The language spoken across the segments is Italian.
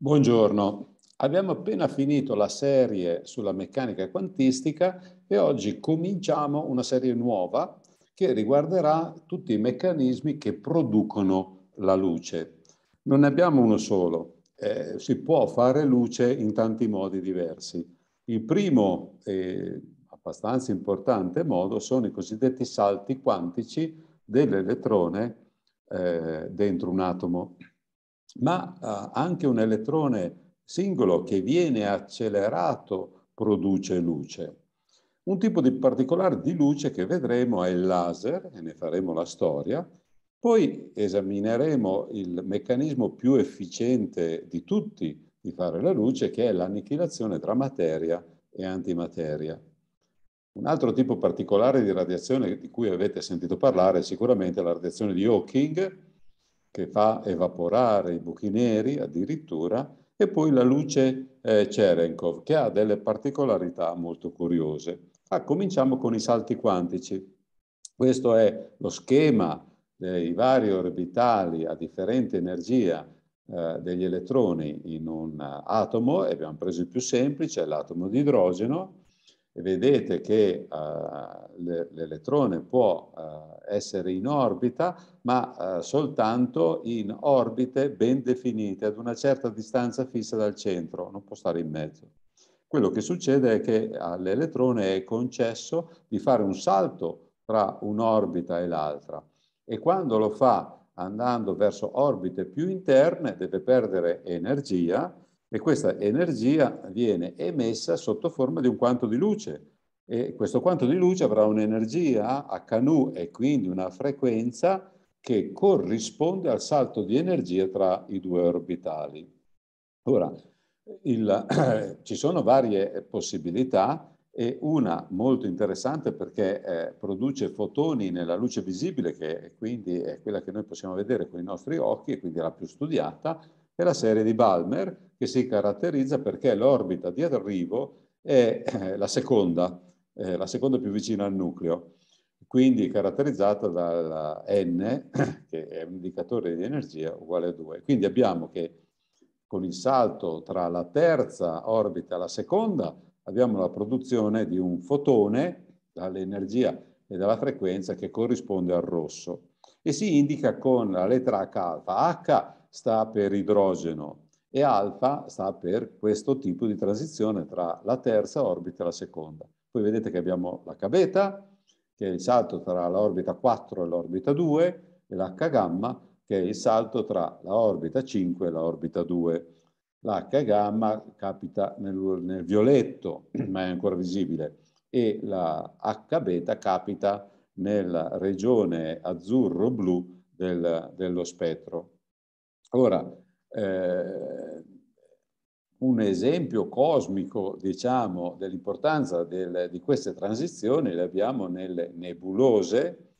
Buongiorno, abbiamo appena finito la serie sulla meccanica quantistica e oggi cominciamo una serie nuova che riguarderà tutti i meccanismi che producono la luce. Non ne abbiamo uno solo, eh, si può fare luce in tanti modi diversi. Il primo e abbastanza importante modo sono i cosiddetti salti quantici dell'elettrone eh, dentro un atomo ma eh, anche un elettrone singolo che viene accelerato produce luce. Un tipo di particolare di luce che vedremo è il laser, e ne faremo la storia, poi esamineremo il meccanismo più efficiente di tutti di fare la luce, che è l'annichilazione tra materia e antimateria. Un altro tipo particolare di radiazione di cui avete sentito parlare è sicuramente la radiazione di Hawking, che fa evaporare i buchi neri addirittura, e poi la luce eh, Cherenkov, che ha delle particolarità molto curiose. Ah, cominciamo con i salti quantici. Questo è lo schema dei vari orbitali a differente energia eh, degli elettroni in un atomo abbiamo preso il più semplice, l'atomo di idrogeno, vedete che uh, l'elettrone può uh, essere in orbita, ma uh, soltanto in orbite ben definite, ad una certa distanza fissa dal centro, non può stare in mezzo. Quello che succede è che all'elettrone è concesso di fare un salto tra un'orbita e l'altra e quando lo fa andando verso orbite più interne deve perdere energia, e questa energia viene emessa sotto forma di un quanto di luce e questo quanto di luce avrà un'energia HNU e quindi una frequenza che corrisponde al salto di energia tra i due orbitali. Ora, il, eh, ci sono varie possibilità e una molto interessante perché eh, produce fotoni nella luce visibile, che quindi è quella che noi possiamo vedere con i nostri occhi e quindi è la più studiata, è la serie di Balmer che si caratterizza perché l'orbita di arrivo è eh, la seconda, eh, la seconda più vicina al nucleo, quindi caratterizzata dalla N, che è un indicatore di energia uguale a 2. Quindi abbiamo che con il salto tra la terza orbita e la seconda abbiamo la produzione di un fotone dall'energia e dalla frequenza che corrisponde al rosso e si indica con la lettera H alfa. H sta per idrogeno e alfa sta per questo tipo di transizione tra la terza orbita e la seconda. Poi vedete che abbiamo l'H beta, che è il salto tra l'orbita 4 e l'orbita 2, e l'H gamma, che è il salto tra l'orbita 5 e l'orbita 2. L'H gamma capita nel, nel violetto, ma è ancora visibile, e la H beta capita nella regione azzurro-blu del, dello spettro. Ora, eh, un esempio cosmico, diciamo, dell'importanza del, di queste transizioni le abbiamo nelle nebulose,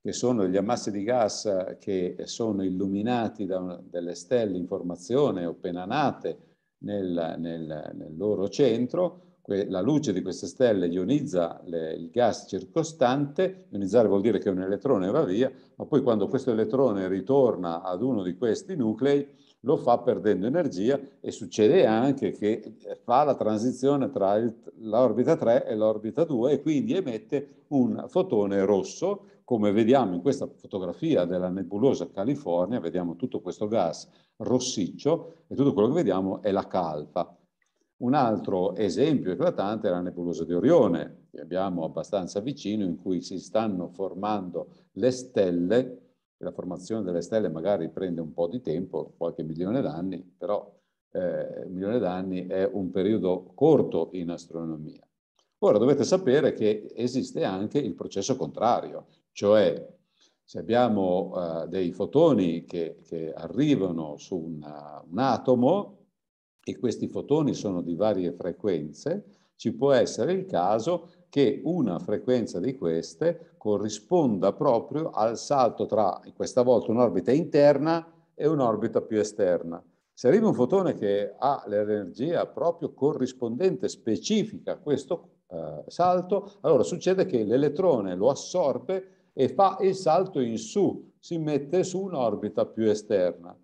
che sono gli ammassi di gas che sono illuminati da una, delle stelle in formazione o appena nate nel, nel, nel loro centro, la luce di queste stelle ionizza le, il gas circostante, ionizzare vuol dire che un elettrone va via, ma poi quando questo elettrone ritorna ad uno di questi nuclei lo fa perdendo energia e succede anche che fa la transizione tra l'orbita 3 e l'orbita 2 e quindi emette un fotone rosso, come vediamo in questa fotografia della nebulosa California, vediamo tutto questo gas rossiccio e tutto quello che vediamo è la calpa. Un altro esempio eclatante è la nebulosa di Orione, che abbiamo abbastanza vicino, in cui si stanno formando le stelle, la formazione delle stelle magari prende un po' di tempo, qualche milione d'anni, però eh, milione d'anni è un periodo corto in astronomia. Ora dovete sapere che esiste anche il processo contrario, cioè se abbiamo eh, dei fotoni che, che arrivano su una, un atomo, e questi fotoni sono di varie frequenze, ci può essere il caso che una frequenza di queste corrisponda proprio al salto tra, questa volta, un'orbita interna e un'orbita più esterna. Se arriva un fotone che ha l'energia proprio corrispondente, specifica a questo eh, salto, allora succede che l'elettrone lo assorbe e fa il salto in su, si mette su un'orbita più esterna.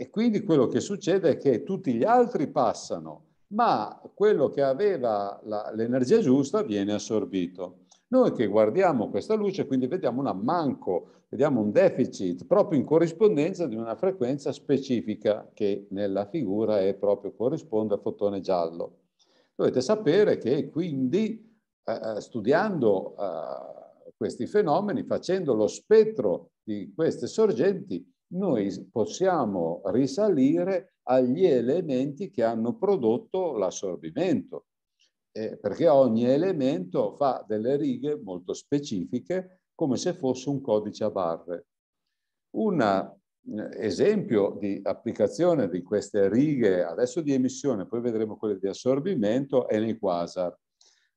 E quindi quello che succede è che tutti gli altri passano, ma quello che aveva la, l'energia giusta viene assorbito. Noi che guardiamo questa luce, quindi vediamo un ammanco, vediamo un deficit proprio in corrispondenza di una frequenza specifica che nella figura è proprio corrisponde al fotone giallo. Dovete sapere che quindi eh, eh studiando eh, questi fenomeni, facendo lo spettro di queste sorgenti, noi possiamo risalire agli elementi che hanno prodotto l'assorbimento, eh, perché ogni elemento fa delle righe molto specifiche come se fosse un codice a barre. Un eh, esempio di applicazione di queste righe, adesso di emissione, poi vedremo quelle di assorbimento, è nei quasar.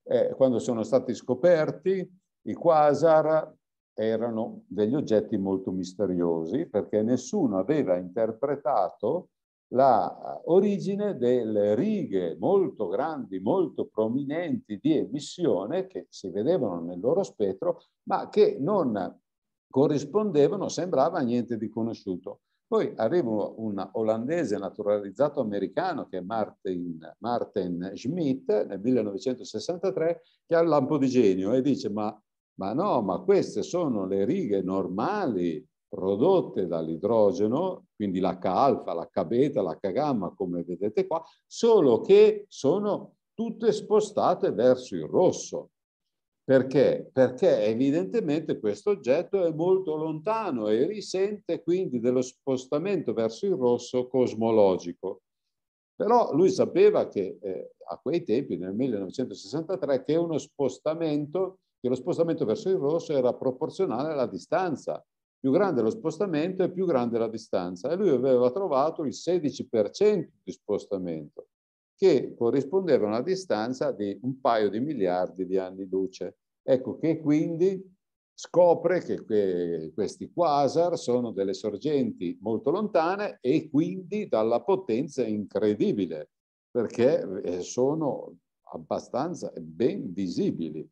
Eh, quando sono stati scoperti, i quasar erano degli oggetti molto misteriosi perché nessuno aveva interpretato la eh, origine delle righe molto grandi, molto prominenti di emissione che si vedevano nel loro spettro, ma che non corrispondevano, sembrava niente di conosciuto. Poi arriva un olandese naturalizzato americano che è Martin, Martin Schmidt nel 1963 che ha il lampo di genio e dice ma ma no, ma queste sono le righe normali prodotte dall'idrogeno, quindi l'H alfa, l'H beta, l'H gamma, come vedete qua, solo che sono tutte spostate verso il rosso. Perché? Perché evidentemente questo oggetto è molto lontano e risente quindi dello spostamento verso il rosso cosmologico. Però lui sapeva che eh, a quei tempi, nel 1963, che uno spostamento che lo spostamento verso il rosso era proporzionale alla distanza. Più grande lo spostamento e più grande la distanza. E lui aveva trovato il 16% di spostamento, che corrispondeva a una distanza di un paio di miliardi di anni luce. Ecco che quindi scopre che que questi quasar sono delle sorgenti molto lontane e quindi dalla potenza incredibile, perché eh, sono abbastanza ben visibili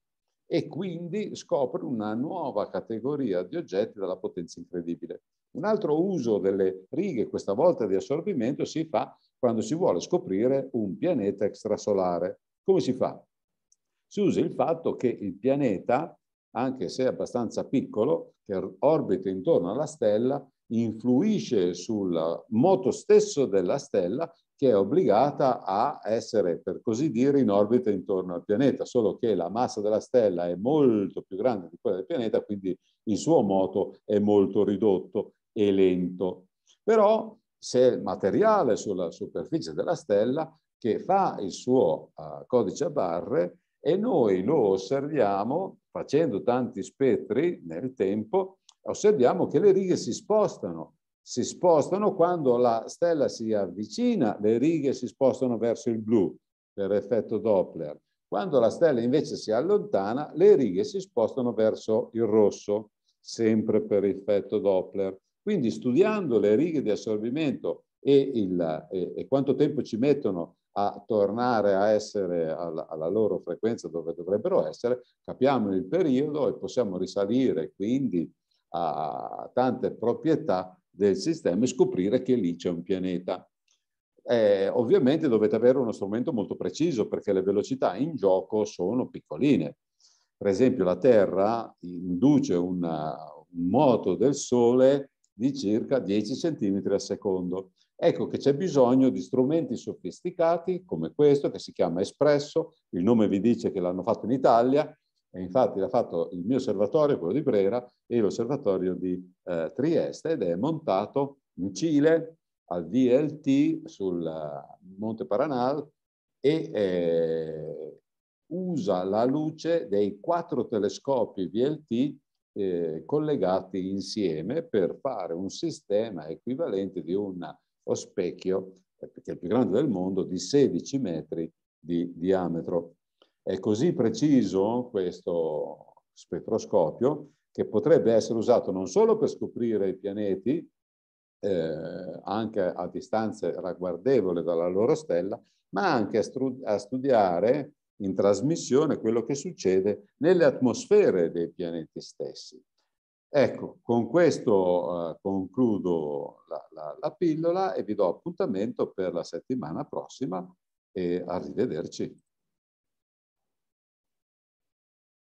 e quindi scopre una nuova categoria di oggetti dalla potenza incredibile. Un altro uso delle righe, questa volta di assorbimento, si fa quando si vuole scoprire un pianeta extrasolare. Come si fa? Si usa il fatto che il pianeta, anche se abbastanza piccolo, che orbita intorno alla stella, influisce sul moto stesso della stella che è obbligata a essere, per così dire, in orbita intorno al pianeta, solo che la massa della stella è molto più grande di quella del pianeta, quindi il suo moto è molto ridotto e lento. Però se il materiale sulla superficie della stella che fa il suo uh, codice a barre e noi lo osserviamo facendo tanti spettri nel tempo, osserviamo che le righe si spostano si spostano quando la stella si avvicina, le righe si spostano verso il blu per effetto Doppler. Quando la stella invece si allontana, le righe si spostano verso il rosso, sempre per effetto Doppler. Quindi studiando le righe di assorbimento e, il, e, e quanto tempo ci mettono a tornare a essere alla, alla, loro frequenza dove dovrebbero essere, capiamo il periodo e possiamo risalire quindi a tante proprietà del sistema e scoprire che lì c'è un pianeta. Eh, ovviamente dovete avere uno strumento molto preciso perché le velocità in gioco sono piccoline. Per esempio la Terra induce una, un moto del Sole di circa 10 cm al secondo. Ecco che c'è bisogno di strumenti sofisticati come questo che si chiama Espresso, il nome vi dice che l'hanno fatto in Italia, e infatti l'ha fatto il mio osservatorio, quello di Brera, e l'osservatorio di eh, Trieste ed è montato in Cile al VLT sul eh, Monte Paranal e eh, usa la luce dei quattro telescopi VLT eh, collegati insieme per fare un sistema equivalente di una, uno specchio, eh, che è il più grande del mondo, di 16 metri di diametro. È così preciso questo spettroscopio che potrebbe essere usato non solo per scoprire i pianeti, eh, anche a distanze ragguardevole dalla loro stella, ma anche a, a studiare in trasmissione quello che succede nelle atmosfere dei pianeti stessi. Ecco, con questo eh, concludo la, la, la, pillola e vi do appuntamento per la settimana prossima e arrivederci.